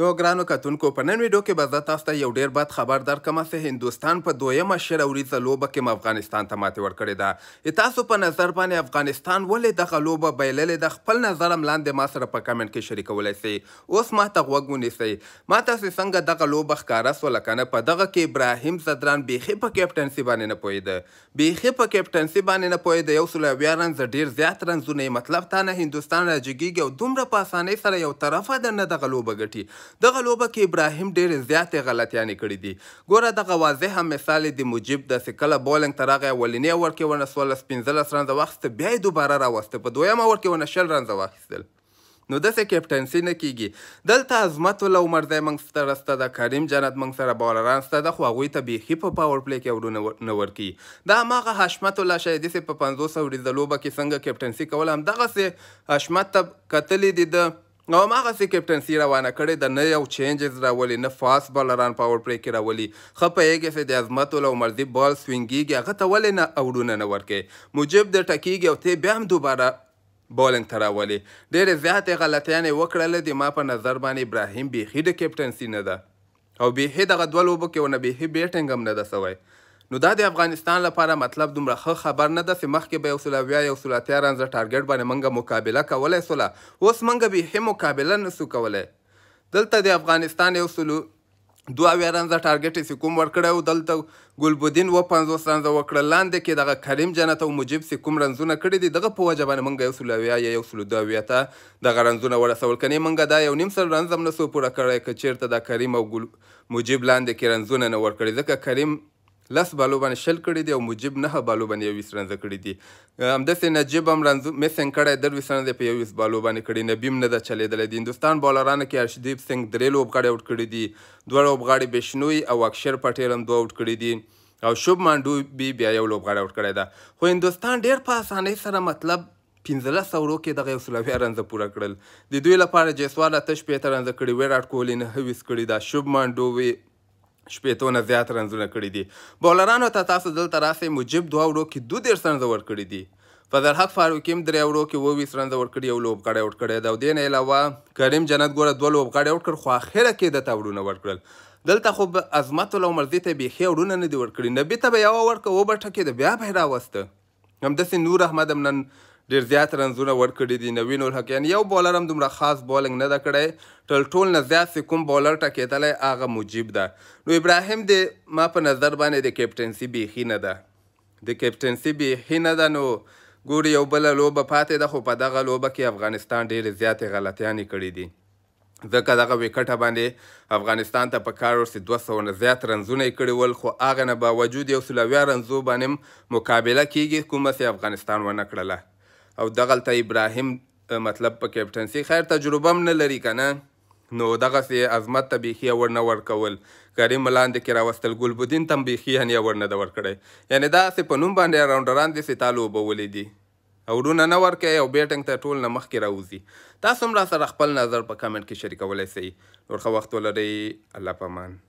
نو ګرانو کتونکو په نن ویډیو کې به زه تاسو ته یو ډیر بد خبر درکمه چې هندستان په دویمه شر اوریزه لوبه کې افغانستان ته ماتې ورکړې ده تاسو په نظر باندې افغانستان ولې دغه لوبه بایللې د خپل نظر هم لاندې ما سره په کمنټ کې شریکولی سئ اوس ما ته غوږ ونیسئ ما تاسې څنګه دغه لوبه ښکاره سوله که نه په دغه کې ابراهیم زدران بیخي په کیپټنسي باندې نه پوهېده بیخي په کیپټنسي باندې نه پوهېده یو سل اویا رنز ډېر زیات رنزونه یې مطلب تا نه هندوستان راجګېږي او دومره په اسانۍ سره یو طرفه درنه دغه لوبه ګټي دغه لوبه کې ابراهیم ډېر زیاتې غلطیانې کړې دي ګوره دغه واضح مثال د مجيب د سکله بولینګ ترغه ولینې ور کې ونه 16 15 رنز وخت بیا دوباره راوسته په دویمه ور کې ونه شل رنز واخیستل نو دسه کیپټنسی نه کیږي دلته عظمت الله عمر زای منګ سترسته د کریم جنت منګ سره بالران سته د خو هغه ته بیخي په پاور پلی کې ورونه ورکی دا ماغه حشمت الله شهید سي په 500 ورځ لوبه کې څنګه کیپټنسی کول هم دغه سه حشمت ته قتل دي د او هماغسې کیپټنسي روانه کړې ده نه یو چینجز راولي نه فاست بالران پاور پلی کې راولي ښه پوهېږي چې د عظمت لو مرضي بال سوینګېږي هغه ته ولې نه اوړونه نه ورکوي مجب د ټکېږي او ته بیا هم دوباره بولنګ ته راولي ډېرې زیاتې غلطیانې وکړلې د ما په نظر باندې ابراهیم بیخي د کیپټنسي نه ده او بیخي دغه دوه لوبو کې ونه بیخي بیټنګ هم نه ده سوی نو دا د افغانستان لپاره مطلب دومره ښه خبر نه ده چې مخکې به یو سل اویا یو سل اتیا رنزه ټارګټ باندې موږ مقابله کولی سوله اوس موږ بیخي مقابله نسو کولی دلته د افغانستان یو سلو دوه اویا رنزه ټارګټ یې کوم ورکړی و دلته ګلبدین و پنځوس رنزه وکړه لاندې کې دغه کریم جنت او مجیب سې کوم رنزونه کړي دي دغه په وجه باندې موږ یو سل اویا یا یو سل دوه اویا ته دغه رنزونه ورسول کنې موږ دا یو نیم سل رنز هم نسو پوره کړی که چېرته دا کریم او ګل مجیب لاندې کې رنزونه نه ورکړي ځکه کریم لس بالو باندې شل کړي دي او مجیب نه بالو باندې یوویس رنزه کړي دي همداسې نجیب هم رنز میسنګ کړی درویس رنزه په یوویس بالو باندې کړي نبیم نه ده چلېدلی د هندوستان بالرانو کې ارشدیپ سنګ درې لوبغاړي اوټ کړي دي دوه لوبغاړي بشنوي او اکشر پټیل هم دوه اوټ کړي دي او شوب مانډو بی بیا یو لوبغاړی اوټ کړی ده خو هندوستان ډېر په اسانۍ سره مطلب پنځلس اورو کې دغه یو سل اویا رنزه پوره کړل د دوی لپاره جیسوال اته شپېته رنزه کړي ویراټ کوهلي نهه ویس کړي دا شوب مانډو وی شپېتونه زیات رنزونه کړي دي بولرانو ته تاسو دلته راسئ مجب دوه وړو کې دوه دېرش رنزه ورکړي دي فضلحق فاروقي هم درې وړو کې اوویس رنزه ورکړي یو لوبغاړی اوټ کړی دی او دې نه علاوه کریم جنت ګوره دوه لوبغاړي اوټ کړ خو اخره کې د تاوړونه ورکړل دلته خو به عظمت العمر دې ته بیخي وړونه نه دي ورکړي نبي ته به یوه ورکړه وبټه کې د بیا به یې راوسته همداسې نور احمد هم نن ډیر زیات رنزونه ورکړي دي نوین الحق یعنی یو بولر هم دومره خاص بولنګ نه ده کړی تل ټول نه زیات کوم بولر ټکېدلی هغه مجیب ده نو ابراهیم د ما په نظر باندې د کیپټنسي بیخي نه ده د کیپټنسي بیخي نه ده نو ګوري یو بل لوبه پاتې ده خو په دغه لوبه کې افغانستان ډېرې زیاتې غلطیانې کړې دي ځکه دغه وکټه باندې افغانستان ته په کار ورسې دوه سوه نه زیات رنزونه یې کړي ول خو هغه نه باوجود یو سل اویا رنزو باندې مقابله کیږي کومه چې افغانستان ونه کړله او دغلته ابراهیم مطلب په کیپټنسي خیر تجربه هم نه لري که نه نو دغسې عظمت ته بیخي یې ورنه ورکول کریم لاندې کې راوستل ګلبدین ته هم بیخي یعنې ورنه ده ورکړی یعنې داسې په نوم باندې راونډران داسې تا لوبولی دي او ډونه نه ورکوي او بیټنګ ته ټول نه مخکې راوځي تاسو هم راسره خپل نظر په کمنټ کې شریکولی سئ نور ښه وخت ولرئ الله پامان